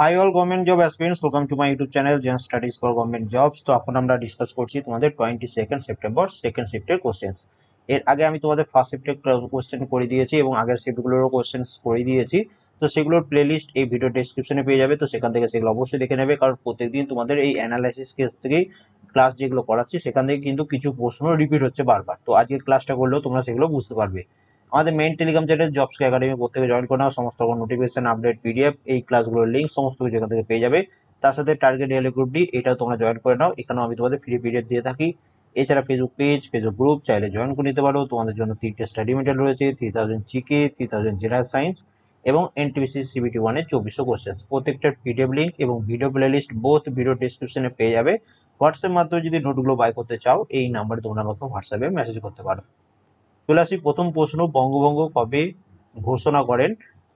high all government job aspirants welcome to my YouTube channel gen studies for government jobs তো এখন আমরা discuss করছি তোমাদের twenty second September second শিফটের questions এর আগে আমি তোমাদের ফার্স্ট শিফটের কোশ্চেন করে দিয়েছি এবং আগের শিফটগুলোরও কোশ্চেন্স করে দিয়েছি তো সেগুলোর প্লেলিস্ট এই ভিডিও ডেসক্রিপশনে পেয়ে যাবে তো সেখান থেকে সেগুলো অবশ্যই দেখে নেবে কারণ প্রত্যেকদিন তোমাদের এই অ্যানালাইসিস কেস থেকেই ক্লাস যেগুলো করাচ্ছি সেখান থেকে কিন্তু কিছু প্রশ্ন রিপিট হচ্ছে বারবার তো আজকের ক্লাসটা করলেও তোমরা সেগুলো বুঝতে পারবে আমাদের main Telegram channel jobs academy করতে থেকে জয়েন করে নাও সমস্ত রকম নোটিফিকেশন আপডেট পিডিএফ এই ক্লাসগুলোর লিঙ্ক সমস্ত কিছু এখান থেকে পেয়ে যাবে তার সাথে টার্গেট ডেলি গ্রুপ ডি এটাও তোমরা জয়েন করে নাও এখানেও আমি তোমাদের ফ্রি পিডিএফ দিয়ে থাকি এছাড়া ফেসবুক পেজ ফেসবুক গ্রুপ চাইলে জয়েন করে নিতে পারো তোমাদের জন্য তিনটে স্টাডি মেটেরিয়াল রয়েছে three thousand GK three thousand general science এবং এনটিভিসি সিবিটি ওয়ানের চব্বিশশো কোশ্চেন্স প্রত্যেকটার পিডিএফ লিঙ্ক এবং ভিডিও প্লেলিস্ট বোথ ভিডিও ডিসক্রিপশনে পেয়ে যাবে হোয়াটসঅ্যাপ মাধ্যমে যদি নোটগুলো বাই করতে চাও এই নাম্বারে তোমরা আমাকে হোয়াটসঅ্যাপে মেসেজ করতে পারো চলে আসি প্রথম প্রশ্ন বঙ্গভঙ্গ কবে ঘোষণা করেন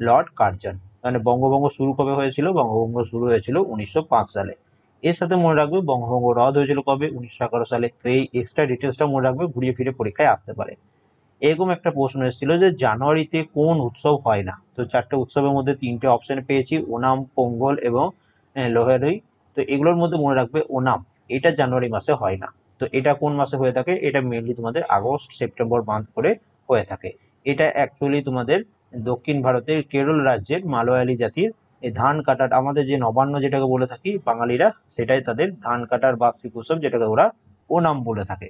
লর্ড কার্জন মানে বঙ্গভঙ্গ শুরু কবে হয়েছিল বঙ্গভঙ্গ শুরু হয়েছিল উনিশশো সালে এর সাথে মনে রাখবে বঙ্গভঙ্গ রদ হয়েছিল কবে উনিশশো সালে তো এই এক্সট্রা ডিটেলসটা মনে রাখবে ঘুরিয়ে ফিরে পরীক্ষায় আসতে পারে এরকম একটা প্রশ্ন এসেছিল যে জানুয়ারিতে কোন উৎসব হয় না তো চারটে উৎসবের মধ্যে তিনটে অপশন পেয়েছি ওনাম পোঙ্গল এবং লোহেরই তো এগুলোর মধ্যে মনে রাখবে ওনাম এটা জানুয়ারি মাসে হয় না তো এটা কোন মাসে হয়ে থাকে এটা মেনলি তোমাদের আগস্ট সেপ্টেম্বর মান্থ করে হয়ে থাকে এটা অ্যাকচুয়ালি তোমাদের দক্ষিণ ভারতের কেরল রাজ্যের মালয়ালি জাতির এই ধান কাটার আমাদের যে নবান্ন যেটাকে বলে থাকি বাঙালিরা সেটাই তাদের ধান কাটার বার্ষিক উৎসব যেটাকে ওরা ওনাম বলে থাকে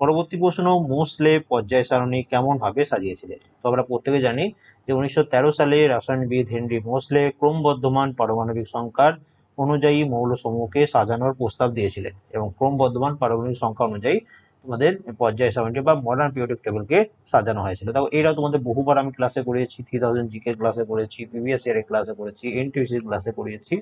পরবর্তী প্রশ্ন মোসলে পর্যায় সারণী কেমনভাবে সাজিয়েছিলেন তো আমরা প্রত্যেকে জানি যে উনিশশো সালে রাসায়নবিদ হেনরি মোসলে ক্রমবর্ধমান পারমাণবিক সংখ্যার অনুযায়ী মৌলসমূহকে সাজানোর প্রস্তাব দিয়েছিলেন এবং ক্রমবর্ধমান পারমাণবিক সংখ্যা অনুযায়ী তোমাদের পর্যায় সারণী বা মডার্ন পিওটিক টেবিলকে সাজানো হয়েছিল দেখো এটাও তোমাদের বহুবার আমি ক্লাসে করেছি থ্রি থাউজেন্ড জিকে ক্লাসে করেছি প্রিভিয়াস ইয়ারে ক্লাসে করেছি এনটিউসি ক্লাসে করিয়েছি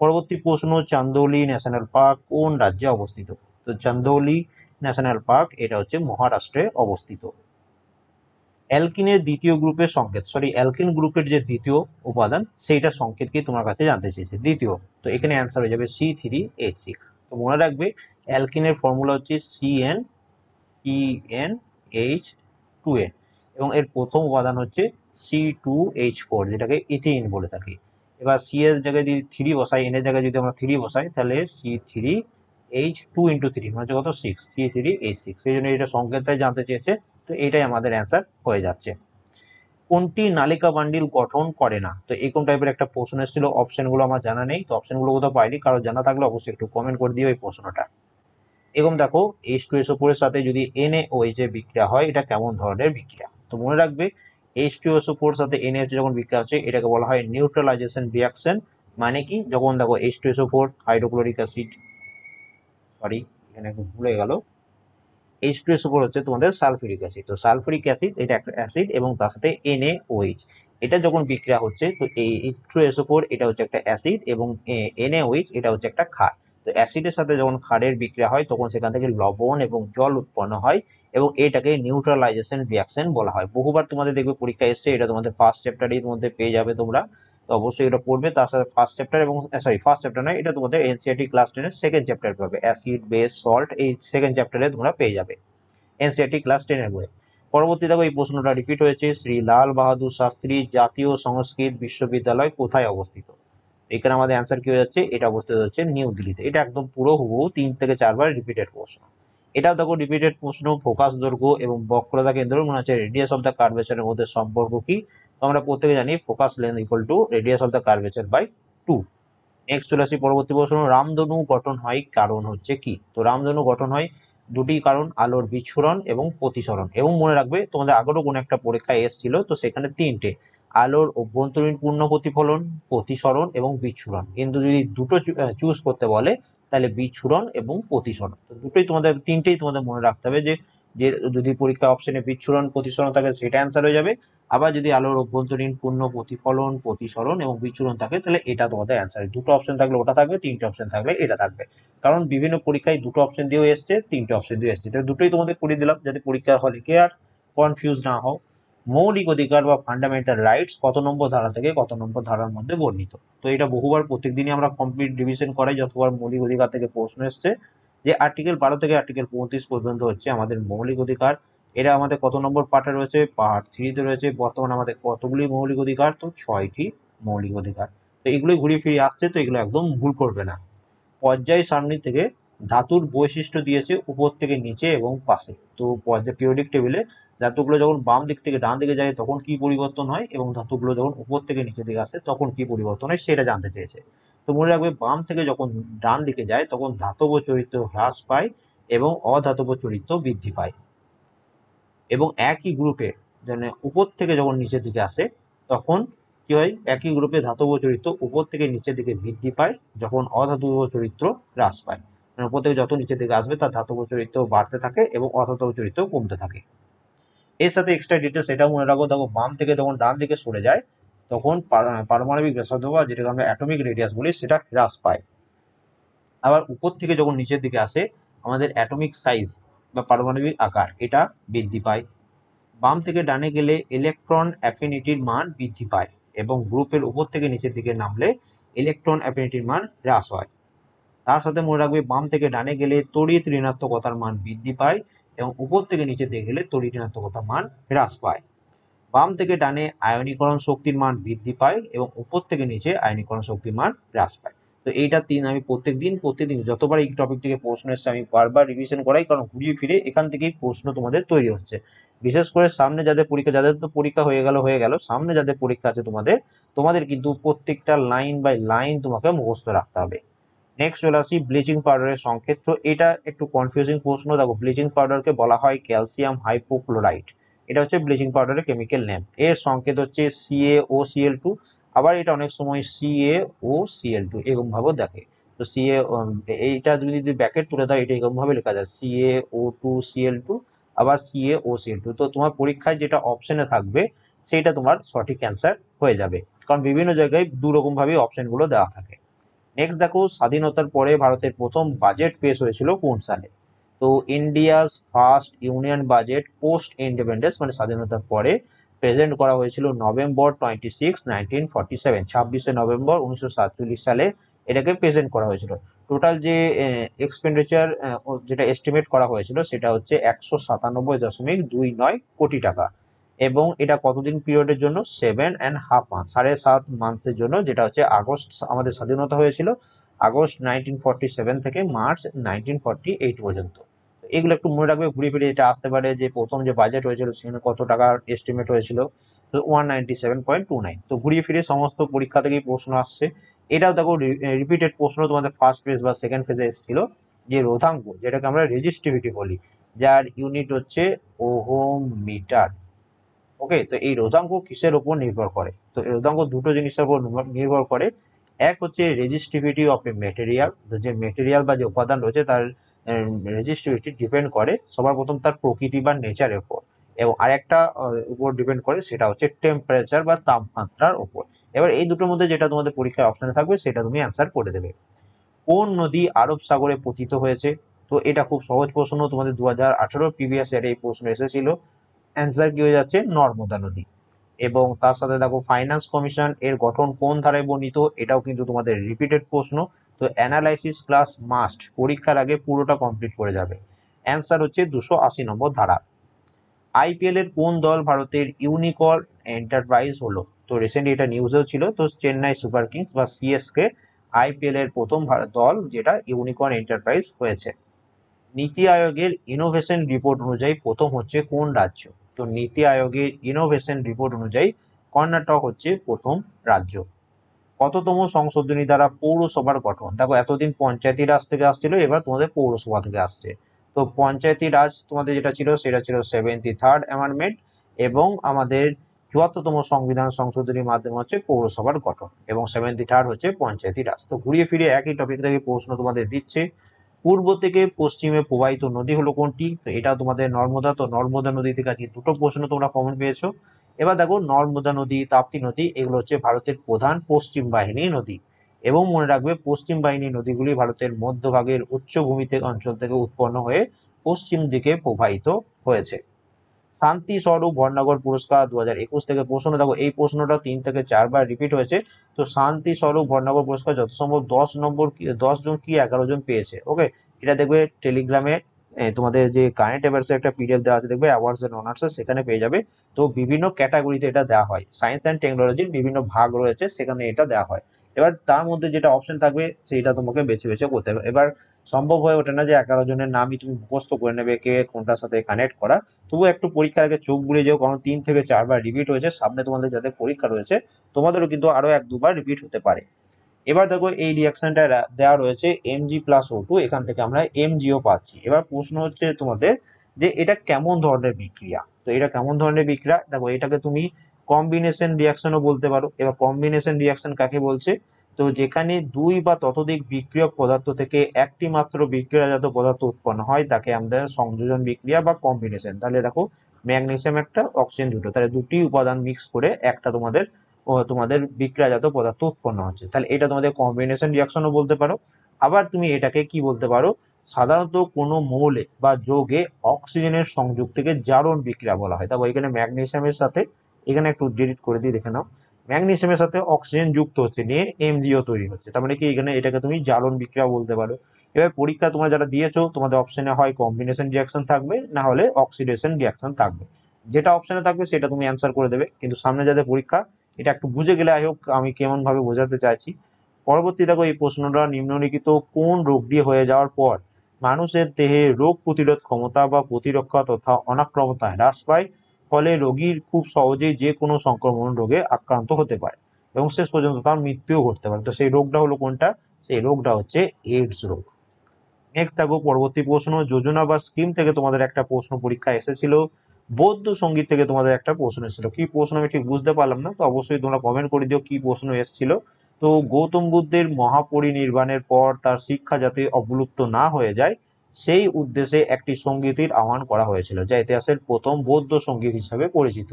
পরবর্তী প্রশ্ন চান্দৌলি ন্যাশনাল পার্ক কোন রাজ্যে অবস্থিত তো চান্দৌলি ন্যাশনাল পার্ক এটা হচ্ছে মহারাষ্ট্রে অবস্থিত অ্যালকিনের দ্বিতীয় গ্রুপের সংকেত সরি অ্যালকিন গ্রুপের যে দ্বিতীয় উপাদান সেইটা সংকেতকেই তোমার কাছে জানতে চেয়েছে দ্বিতীয় তো এখানে অ্যান্সার হয়ে যাবে সি থ্রি এইচ সিক্স তো মনে রাখবে অ্যালকিনের ফর্মুলা হচ্ছে C N C N H two এ এবং এর প্রথম উপাদান হচ্ছে সি টু এইচ ফোর যেটাকে ইথিন বলে থাকি এবার সি এর জায়গায় যদি থ্রি বসাই এন এর জায়গায় যদি আমরা থ্রি বসাই তাহলে C three H two into three মানে হচ্ছে কত six C three H six সেই জন্য এটা সংকেতটাই জানতে চেয়েছে তো এটাই আমাদের অ্যান্সার হয়ে যাচ্ছে কোনটি নালিকা বান্ডিল গঠন করে না তো এরকম টাইপের একটা প্রশ্ন এসেছিল অপশনগুলো আমার জানা নেই তো অপশনগুলো কোথাও পাইনি কারো জানা থাকলে অবশ্যই একটু কমেন্ট করে দিও এই প্রশ্নটা এরকম দেখো এইচ টু এস ওপরের সাথে যদি এনএ যে বিক্রিয়া হয় এটা কেমন ধরনের বিক্রিয়া তো মনে রাখবে এইচ টু এস ওপর সাথে এন এ যখন বিক্রিয়া হচ্ছে এটাকে বলা হয় নিউট্রালাইজেশন রিয়াকশন মানে কি যখন দেখো H two S four hydrochloric acid sorry এখানে ভুলে গেল এইচ টু এস উপর হচ্ছে তোমাদের সালফিউরিক অ্যাসিড তো সালফিউরিক অ্যাসিড এটা একটা অ্যাসিড এবং তার সাথে NaOH এটা যখন বিক্রিয়া হচ্ছে তো এই এইচ টু এস উপর এটা হচ্ছে একটা অ্যাসিড এবং NaOH এটা হচ্ছে একটা ক্ষার তো অ্যাসিডের সাথে যখন ক্ষারের বিক্রিয়া হয় তখন সেখান থেকে লবণ এবং জল উৎপন্ন হয় এবং এটাকে নিউট্রালাইজেশন রিয়াকশন বলা হয় বহুবার তোমাদের দেখবে পরীক্ষা এসছে এটা তোমাদের ফার্স্ট চ্যাপ্টারের মধ্যে পেয়ে যাবে তোমরা তো অবশ্যই এটা পড়বে তার সাথে ফার্স্ট চ্যাপ্টার এবং সরি ফার্স্ট চ্যাপ্টার নয় এটা তোমাদের এনসিআরটি ক্লাস টেনের সেকেন্ড চ্যাপ্টার পাবে অ্যাসিড বেস সল্ট এই সেকেন্ড চ্যাপ্টারে তোমরা পেয়ে যাবে এনসিআরটি ক্লাস টেনের বই পরবর্তী দেখো এই প্রশ্নটা রিপিট হয়েছে শ্রী লাল বাহাদুর শাস্ত্রী জাতীয় সংস্কৃত বিশ্ববিদ্যালয় কোথায় অবস্থিত এখানে আমাদের অ্যান্সার কি হয়ে যাচ্ছে এটা অবস্থিত হচ্ছে নিউ দিল্লিতে এটা একদম পুরো হুবহু তিন থেকে চারবার রিপিটেড প্রশ্ন এটাও দেখো রিপিটেড প্রশ্ন ফোকাস দৈর্ঘ্য এবং বক্রতা কেন্দ্র মনে হচ্ছে রেডিয়াস অফ দ্য কার্ভেচারের মধ্যে সম্পর্ক কি তো আমরা প্রত্যেকে জানি focus length equal to radius of the curvature by two next চলে আসি পরবর্তী প্রশ্ন রামধনু গঠন হয় কারণ হচ্ছে কি তো রামধনু গঠন হয় দুটি কারণ আলোর বিচ্ছুরণ এবং প্রতিসরণ এবং মনে রাখবে তোমাদের আগেরও কোনো একটা পরীক্ষায় এসেছিল তো সেখানে তিনটে আলোর অভ্যন্তরীণ পূর্ণ প্রতিফলন প্রতিসরণ এবং বিচ্ছুরণ কিন্তু যদি দুটো চুজ করতে বলে তাহলে বিচ্ছুরণ এবং প্রতিসরণ তো দুটোই তোমাদের তিনটেই তোমাদের মনে রাখতে হবে যে যে যদি পরীক্ষা অপশনে বিচ্ছুরণ প্রতিসরণ থাকে সেটা অ্যান্সার হয়ে যাবে আবার যদি আলোর অভ্যন্তরীণ পূর্ণ প্রতিফলন প্রতিসরণ এবং বিচ্ছুরণ থাকে তাহলে এটা তোমাদের অ্যান্সার দুটো অপশন থাকলে ওটা থাকবে তিনটে অপশন থাকলে এটা থাকবে কারণ বিভিন্ন পরীক্ষায় দুটো অপশন দিয়েও এসছে তিনটে অপশন দিয়ে এসছে তাহলে দুটোই তোমাদের করিয়ে দিলাম যাতে পরীক্ষা হলে কে আর কনফিউজ না হোক মৌলিক অধিকার বা ফান্ডামেন্টাল রাইটস কত নম্বর ধারা থেকে কত নম্বর ধারার মধ্যে বর্ণিত তো এটা বহুবার প্রত্যেক দিনই আমরা কমপ্লিট ডিভিশন করাই যতবার মৌলিক অধিকার থেকে প্রশ্ন এসছে যে আর্টিকেল বারো থেকে আর্টিকেল পঁয়ত্রিশ পর্যন্ত হচ্ছে আমাদের মৌলিক অধিকার এটা আমাদের কত নম্বর পার্টে রয়েছে পার্ট থ্রিতে রয়েছে বর্তমানে আমাদের কতগুলি মৌলিক অধিকার তো ছয়টি মৌলিক অধিকার তো এগুলো ঘুরিয়ে ফিরিয়ে আসছে তো এগুলো একদম ভুল করবে না পর্যায় সারণী থেকে ধাতুর বৈশিষ্ট্য দিয়েছে উপর থেকে নিচে এবং পাশে তো পর্যায় পিরিয়ডিক টেবিলে ধাতুগুলো যখন বাম দিক থেকে ডান দিকে যায় তখন কি পরিবর্তন হয় এবং ধাতুগুলো যখন উপর থেকে নিচের দিকে আসে তখন কি পরিবর্তন হয় সেটা জানতে চেয়েছে তো মনে রাখবে বাম থেকে যখন ডান দিকে যায় তখন ধাতব চরিত্র হ্রাস পায় এবং অধাতব চরিত্র বৃদ্ধি পায় এবং একই গ্রুপে মানে উপর থেকে যখন নিচের দিকে আসে তখন কি হয় একই গ্রুপে ধাতব চরিত্র উপর থেকে নিচের দিকে বৃদ্ধি পায় যখন অধাতব চরিত্র হ্রাস পায় মানে উপর থেকে যত নিচের দিকে আসবে তার ধাতব চরিত্র বাড়তে থাকে এবং অধাতব চরিত্র কমতে থাকে এর সাথে এক্সট্রা ডিটেলস এটাও মনে রাখো দেখো বাম থেকে যখন ডান দিকে সরে যায় তখন পারমাণবিক ব্যাসার্ধ বা যেটাকে আমরা অ্যাটমিক রেডিয়াস বলি সেটা হ্রাস পায় আবার উপর থেকে যখন নিচের দিকে আসে আমাদের অ্যাটমিক সাইজ বা পারমাণবিক আকার এটা বৃদ্ধি পায় বাম থেকে ডানে গেলে ইলেকট্রন অ্যাফিনিটির মান বৃদ্ধি পায় এবং গ্রুপের উপর থেকে নিচের দিকে নামলে ইলেকট্রন অ্যাফিনিটির মান হ্রাস হয় তার সাথে মনে রাখবে বাম থেকে ডানে গেলে তড়িৎ ঋণাত্মকতার মান বৃদ্ধি পায় এবং উপর থেকে নিচের দিকে গেলে তড়িৎ ঋণাত্মকতার মান হ্রাস পায় বাম থেকে ডানে আয়নীকরণ শক্তির মান বৃদ্ধি পায় এবং উপর থেকে নিচে আয়নীকরণ শক্তির মান হ্রাস পায় তো এইটা তিন আমি প্রত্যেক দিন প্রত্যেকদিন যতবার এই টপিক থেকে প্রশ্ন এসছে আমি বারবার রিভিশন করাই কারণ ঘুরিয়ে ফিরে এখান থেকেই প্রশ্ন তোমাদের তৈরি হচ্ছে বিশেষ করে সামনে যাদের পরীক্ষা যাদের তো পরীক্ষা হয়ে গেল হয়ে গেল সামনে যাদের পরীক্ষা আছে তোমাদের তোমাদের কিন্তু প্রত্যেকটা লাইন বাই লাইন তোমাকে মুখস্থ রাখতে হবে নেক্সট চলে আসি ব্লিচিং পাউডারের সংক্ষেত্র এটা একটু কনফিউজিং প্রশ্ন দেখো ব্লিচিং পাউডারকে বলা হয় ক্যালসিয়াম হাইপোক্লোরাইড এটা হচ্ছে ব্লিচিং পাউডারের কেমিক্যাল নেম এর সংকেত হচ্ছে সিএ ও সিএল টু আবার এটা অনেক সময় সিএ ও সিএল টু এরকমভাবেও দেখে তো সিএ এইটা যদি যদি ব্যাকেট তুলে দাও এটা এরকমভাবে লেখা যায় CA O two CL two আবার সিএ ও সিএল টু তো তোমার পরীক্ষায় যেটা অপশনে থাকবে সেইটা তোমার সঠিক অ্যান্সার হয়ে যাবে কারণ বিভিন্ন জায়গায় দুরকমভাবে অপশনগুলো দেওয়া থাকে নেক্সট দেখো স্বাধীনতার পরে ভারতের প্রথম বাজেট পেশ হয়েছিল কোন সালে তো India's first union budget post independence মানে স্বাধীনতার পরে প্রেজেন্ট করা হয়েছিল November twenty six nineteen forty seven ছাব্বিশে নভেম্বর উনিশশো সাতচল্লিশ সালে এটাকে প্রেজেন্ট করা হয়েছিল টোটাল যে এক্সপেন্ডিচার যেটা এস্টিমেট করা হয়েছিল সেটা হচ্ছে একশো সাতানব্বই দশমিক দুই নয় কোটি টাকা এবং এটা কতদিন পিরিয়ডের জন্য সেভেন অ্যান্ড হাফ মান্থ সাড়ে সাত মান্থের জন্য যেটা হচ্ছে আগস্ট আমাদের স্বাধীনতা হয়েছিল আগস্ট নাইনটিন ফর্টি সেভেন থেকে মার্চ নাইনটিন ফর্টি এইট পর্যন্ত এগুলো একটু মনে রাখবে ঘুরে ফিরে এটা আসতে পারে যে প্রথম যে বাজেট হয়েছিল সেখানে কত টাকার এস্টিমেট হয়েছিল one ninety seven point two nine তো ঘুরিয়ে ফিরে সমস্ত পরীক্ষা থেকেই প্রশ্ন আসছে এটাও দেখো রিপিটেড প্রশ্ন তোমাদের ফার্স্ট ফেজ বা সেকেন্ড ফেজে এসেছিল যে রোধাঙ্ক যেটাকে আমরা রেজিস্টিভিটি বলি যার ইউনিট হচ্ছে ওহোম মিটার ওকে তো এই রোধাঙ্ক কিসের ওপর নির্ভর করে তো এই রোধাঙ্ক দুটো জিনিসের উপর নির্ভর করে এক হচ্ছে রেজিস্টিভিটি অফ এ মেটেরিয়াল যে মেটেরিয়াল বা যে উপাদান রয়েছে তার রেজিস্ট্রিবিলিটি ডিপেন্ড করে সবার প্রথম তার প্রকৃতি বা নেচারের উপর এবং আরেকটা উপর ডিপেন্ড করে সেটা হচ্ছে টেম্পারেচার বা তাপমাত্রার উপর এবার এই দুটোর মধ্যে যেটা তোমাদের পরীক্ষায় অপশানে থাকবে সেটা তুমি অ্যান্সার করে দেবে কোন নদী আরব সাগরে পতিত হয়েছে তো এটা খুব সহজ প্রশ্ন তোমাদের দু হাজার আঠেরো প্রিভিয়াস ইয়ারে এই প্রশ্ন এসেছিল অ্যান্সার কি হয়ে যাচ্ছে নর্মদা নদী এবং তার সাথে দেখো ফাইন্যান্স কমিশন এর গঠন কোন ধারায় বর্ণিত এটাও কিন্তু তোমাদের রিপিটেড প্রশ্ন তো অ্যানালাইসিস ক্লাস মাস্ট পরীক্ষার আগে পুরোটা কমপ্লিট করে যাবে অ্যান্সার হচ্ছে দুশো আশি নম্বর ধারা আইপিএল এর কোন দল ভারতের ইউনিকর্ন এন্টারপ্রাইজ হলো তো রিসেন্টলি এটা নিউজেও ছিল তো চেন্নাই সুপার কিংস বা সিএসকে আইপিএল এর প্রথম দল যেটা ইউনিকর্ন এন্টারপ্রাইজ হয়েছে নীতি আয়োগের ইনোভেশন রিপোর্ট অনুযায়ী প্রথম হচ্ছে কোন রাজ্য তো নীতি আয়োগের ইনোভেশন রিপোর্ট অনুযায়ী কর্ণাটক হচ্ছে প্রথম রাজ্য কততম সংশোধনী দ্বারা পৌরসভার গঠন দেখো এতদিন পঞ্চায়েতি রাজ থেকে আসছিল এবার তোমাদের পৌরসভা থেকে আসছে তো পঞ্চায়েতি রাজ তোমাদের যেটা ছিল সেটা ছিল সেভেন্টি থার্ড অ্যামেন্ডমেন্ট এবং আমাদের চুয়াত্তরতম সংবিধান সংশোধনীর মাধ্যমে হচ্ছে পৌরসভার গঠন এবং সেভেন্টি থার্ড হচ্ছে পঞ্চায়েতি রাজ তো ঘুরিয়ে ফিরে একই টপিক থেকে প্রশ্ন তোমাদের দিচ্ছে পূর্ব থেকে পশ্চিমে প্রবাহিত নদী হলো কোনটি তো এটা তোমাদের নর্মদা তো নর্মদা নদী থেকে আজকে দুটো প্রশ্ন তোমরা কমন পেয়েছো এবার দেখো নর্মদা নদী তাপ্তি নদী এগুলো হচ্ছে ভারতের প্রধান পশ্চিম বাহিনী নদী এবং মনে রাখবে পশ্চিম বাহিনী নদীগুলি ভারতের মধ্যভাগের উচ্চভূমি থেকে অঞ্চল থেকে উৎপন্ন হয়ে পশ্চিম দিকে প্রবাহিত হয়েছে শান্তি স্বরূপ ভর্ণাগর পুরস্কার দু হাজার একুশ থেকে প্রশ্ন দেখো এই প্রশ্নটা তিন থেকে চারবার রিপিট হয়েছে তো শান্তি স্বরূপ ভর্ণাগর পুরস্কার যত সম্ভব দশ নম্বর দশ জন কি এগারো জন পেয়েছে ওকে এটা দেখবে টেলিগ্রামে তোমাদের যে কারেন্ট অ্যাফেয়ার্স একটা পিডিএফ দেওয়া আছে দেখবে অ্যাওয়ার্ডস অ্যান্ড অনার্স সেখানে পেয়ে যাবে তো বিভিন্ন ক্যাটাগরিতে এটা দেওয়া হয় সায়েন্স অ্যান্ড টেকনোলজির বিভিন্ন ভাগ রয়েছে সেখানে এটা দেওয়া হয় এবার তার মধ্যে যেটা অপশন থাকবে সেইটা তোমাকে বেছে বেছে করতে হবে এবার সম্ভব হয়ে ওঠে না যে এগারো জনের নামই তুমি মুখস্থ করে নেবে কে কোনটার সাথে কানেক্ট করা তবু একটু পরীক্ষার আগে চোখ বুড়ে যেও কারণ তিন থেকে চারবার রিপিট হয়েছে সামনে তোমাদের যাদের পরীক্ষা রয়েছে তোমাদেরও কিন্তু আরও এক দুবার রিপিট হতে পারে এবার দেখো এই রিয়াকশনটা দেওয়া রয়েছে এমজি প্লাস ও টু এখান থেকে আমরা এমজিও পাচ্ছি এবার প্রশ্ন হচ্ছে তোমাদের যে এটা কেমন ধরনের বিক্রিয়া তো এটা কেমন ধরনের বিক্রিয়া দেখো এটাকে তুমি কম্বিনেশন রিয়াকশনও বলতে পারো এবার কম্বিনেশন রিয়াকশন কাকে বলছে তো যেখানে দুই বা ততোধিক বিক্রিয়ক পদার্থ থেকে একটি মাত্র বিক্রিয়াজাত পদার্থ উৎপন্ন হয় তাকে আমাদের সংযোজন বিক্রিয়া বা কম্বিনেশন তাহলে দেখো ম্যাগনেসিয়াম একটা অক্সিজেন দুটো তাহলে দুটি উপাদান মিক্স করে একটা তোমাদের তোমাদের বিক্রিয়াজাত পদার্থ উৎপন্ন হচ্ছে তাহলে এটা তোমাদের কম্বিনেশন রিয়াকশনও বলতে পারো আবার তুমি এটাকে কি বলতে পারো সাধারণত কোনো মৌলে বা যোগে অক্সিজেনের সংযোগ থেকে জারণ বিক্রিয়া বলা হয় তারপর এখানে ম্যাগনেশিয়ামের সাথে এখানে একটু ডিলিট করে দিয়ে দেখে নাও ম্যাগনেশিয়ামের সাথে অক্সিজেন যুক্ত হচ্ছে নিয়ে এমজিও তৈরি হচ্ছে তার মানে কি এখানে এটাকে তুমি জারণ বিক্রিয়া বলতে পারো এবার পরীক্ষা তোমরা যারা দিয়েছো তোমাদের অপশনে হয় কম্বিনেশন রিয়াকশন থাকবে না হলে অক্সিডেশন রিয়াকশন থাকবে যেটা অপশনে থাকবে সেটা তুমি অ্যান্সার করে দেবে কিন্তু সামনে যাদের পরীক্ষা এটা একটু বুঝে গেলে আই হোক আমি কেমনভাবে বোঝাতে চাইছি পরবর্তী দেখো এই প্রশ্নটা নিম্নলিখিত কোন রোগটি হয়ে যাওয়ার পর মানুষের দেহে রোগ প্রতিরোধ ক্ষমতা বা প্রতিরক্ষা তথা অনাক্রমতা হ্রাস পায় ফলে রোগীর খুব সহজেই যে কোনো সংক্রমণ রোগে আক্রান্ত হতে পারে এবং শেষ পর্যন্ত তার মৃত্যুও ঘটতে পারে তো সেই রোগটা হলো কোনটা সেই রোগটা হচ্ছে এইডস রোগ নেক্সট দেখো পরবর্তী প্রশ্ন যোজনা বা স্কিম থেকে তোমাদের একটা প্রশ্ন পরীক্ষা এসেছিল বৌদ্ধ সঙ্গীত থেকে তোমাদের একটা প্রশ্ন এসেছিল কি প্রশ্ন আমি ঠিক বুঝতে পারলাম না তো অবশ্যই তোমরা কমেন্ট করে দিও কি প্রশ্ন এসেছিল তো গৌতম বুদ্ধের মহাপরিনির্বাণের পর তার শিক্ষা যাতে অবলুপ্ত না হয়ে যায় সেই উদ্দেশ্যে একটি সঙ্গীতের আহ্বান করা হয়েছিল যা ইতিহাসের প্রথম বৌদ্ধ সঙ্গীত হিসাবে পরিচিত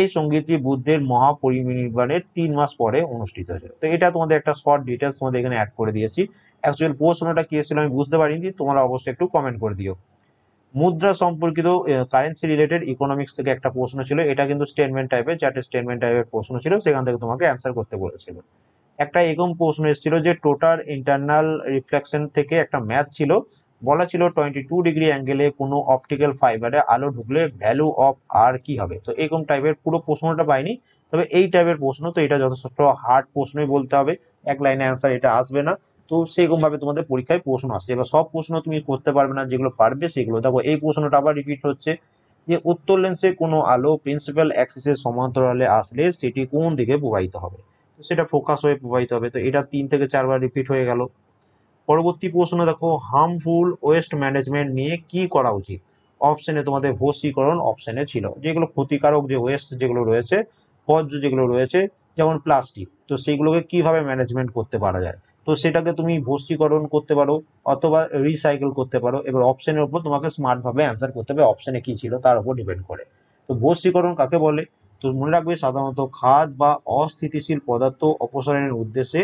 এই সঙ্গীতটি বুদ্ধের মহাপরিনির্বাণের তিন মাস পরে অনুষ্ঠিত হয়েছিল তো এটা তোমাদের একটা শর্ট ডিটেলস তোমাদের এখানে অ্যাড করে দিয়েছি অ্যাকচুয়াল প্রশ্নটা কি এসেছিল আমি বুঝতে পারিনি তোমরা অবশ্যই একটু কমেন্ট করে দিও মুদ্রা সম্পর্কিত কারেন্সি রিলেটেড ইকোনমিক্স থেকে একটা প্রশ্ন ছিল এটা কিন্তু স্টেটমেন্ট টাইপের চারটে স্টেটমেন্ট টাইপের প্রশ্ন ছিল সেখান থেকে তোমাকে অ্যান্সার করতে বলেছিল একটা এরকম প্রশ্ন এসেছিল যে টোটাল ইন্টারনাল রিফ্লেকশন থেকে একটা ম্যাথ ছিল বলা ছিল টোয়েন্টি টু ডিগ্রি অ্যাঙ্গেলে কোনো অপটিক্যাল ফাইবারে আলো ঢুকলে ভ্যালু অফ আর কি হবে তো এরকম টাইপের পুরো প্রশ্নটা পাইনি তবে এই টাইপের প্রশ্ন তো এটা যথেষ্ট হার্ড প্রশ্নই বলতে হবে এক লাইনে অ্যান্সার এটা আসবে না তো সেরকমভাবে তোমাদের পরীক্ষায় প্রশ্ন আসছে এবার সব প্রশ্ন তুমি করতে পারবে না যেগুলো পারবে সেগুলো দেখো এই প্রশ্নটা আবার রিপিট হচ্ছে যে উত্তর লেন্সে কোনো আলো প্রিন্সিপাল অ্যাক্সিসের সমান্তরালে আসলে সেটি কোন দিকে প্রবাহিত হবে তো সেটা ফোকাস হয়ে প্রবাহিত হবে তো এটা তিন থেকে চারবার রিপিট হয়ে গেল পরবর্তী প্রশ্ন দেখো হার্মফুল ওয়েস্ট ম্যানেজমেন্ট নিয়ে কি করা উচিত অপশনে তোমাদের ভস্মীকরণ অপশনে ছিল যেগুলো ক্ষতিকারক যে ওয়েস্ট যেগুলো রয়েছে বর্জ্য যেগুলো রয়েছে যেমন প্লাস্টিক তো সেগুলোকে কিভাবে ম্যানেজমেন্ট করতে পারা যায় তো সেটাকে তুমি ভস্তিকরণ করতে পারো অথবা রিসাইকেল করতে পারো এবার অপশনের উপর তোমাকে স্মার্টভাবে অ্যান্সার করতে হবে অপশনে কী ছিল তার উপর ডিপেন্ড করে তো ভস্তিকরণ কাকে বলে তো মনে রাখবে সাধারণত খাদ বা অস্থিতিশীল পদার্থ অপসারণের উদ্দেশ্যে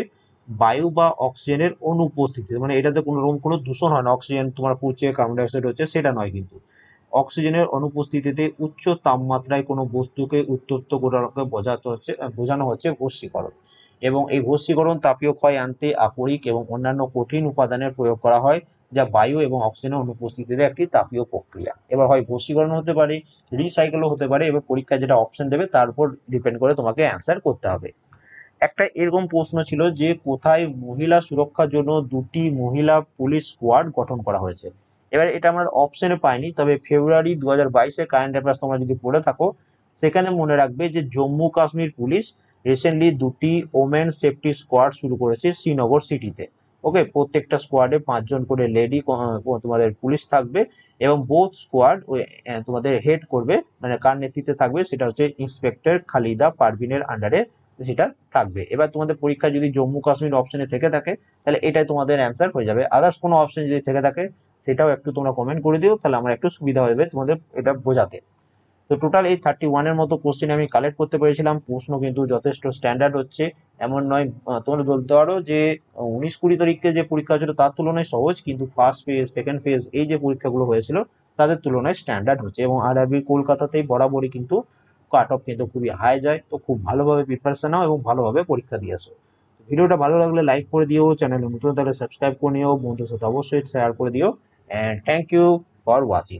বায়ু বা অক্সিজেনের অনুপস্থিতি মানে এটাতে কোনো রকম কোনো দূষণ হয় না অক্সিজেন তোমার পুচে কার্বন ডাইঅক্সাইড হচ্ছে সেটা নয় কিন্তু অক্সিজেনের অনুপস্থিতিতে উচ্চ তাপমাত্রায় কোনো বস্তুকে উত্তপ্ত করাকে বোঝাতে হচ্ছে বোঝানো হচ্ছে বস্তিকরণ এবং এই ভস্মীকরণ তাপীয় ক্ষয় আনতে আকরিক এবং অন্যান্য কঠিন উপাদানের প্রয়োগ করা হয় যা বায়ু এবং অক্সিজেনের অনুপস্থিতিতে একটি তাপীয় প্রক্রিয়া এবার হয় ভস্মীকরণ হতে পারে রিসাইকেলও হতে পারে এবার পরীক্ষায় যেটা অপশন দেবে তার উপর ডিপেন্ড করে তোমাকে অ্যান্সার করতে হবে একটা এরকম প্রশ্ন ছিল যে কোথায় মহিলা সুরক্ষার জন্য দুটি মহিলা পুলিশ স্কোয়াড গঠন করা হয়েছে এবার এটা আমার অপশনে পাইনি তবে ফেব্রুয়ারি দু হাজার বাইশে কারেন্ট অ্যাফেয়ার্স তোমরা যদি পড়ে থাকো সেখানে মনে রাখবে যে জম্মু কাশ্মীর পুলিশ রিসেন্টলি দুটি ওমেন সেফটি স্কোয়াড শুরু করেছে শ্রীনগর সিটিতে ওকে প্রত্যেকটা স্কোয়াডে পাঁচজন করে লেডি হ্যাঁ, তোমাদের পুলিশ থাকবে এবং বোথ স্কোয়াড তোমাদের হেড করবে মানে কার নেতৃত্বে থাকবে সেটা হচ্ছে ইন্সপেক্টর খালিদা পারভিনের আন্ডারে সেটা থাকবে এবার তোমাদের পরীক্ষা যদি জম্মু কাশ্মীর অপশনে থেকে থাকে তাহলে এটাই তোমাদের অ্যান্সার হয়ে যাবে আদার্স কোনো অপশন যদি থেকে থাকে সেটাও একটু তোমরা কমেন্ট করে দিও তাহলে আমার একটু সুবিধা হবে তোমাদের এটা বোঝাতে তো টোটাল এই থার্টি ওয়ানের মতো কোশ্চেন আমি কালেক্ট করতে পেরেছিলাম প্রশ্ন কিন্তু যথেষ্ট স্ট্যান্ডার্ড হচ্ছে এমন নয় তোমরা বলতে পারো যে উনিশ কুড়ি তারিখে যে পরীক্ষা ছিল তার তুলনায় সহজ কিন্তু ফার্স্ট ফেজ সেকেন্ড ফেজ এই যে পরীক্ষাগুলো হয়েছিল তাদের তুলনায় স্ট্যান্ডার্ড হচ্ছে এবং আর আরবি কলকাতাতেই বরাবরই কিন্তু কাট অফ কিন্তু খুবই হাই যায় তো খুব ভালোভাবে প্রিপারেশন নাও এবং ভালোভাবে পরীক্ষা দিয়ে আসো ভিডিওটা ভালো লাগলে লাইক করে দিও চ্যানেলে নতুন তাহলে সাবস্ক্রাইব করে নিও বন্ধুর সাথে অবশ্যই শেয়ার করে দিও and thank you for watching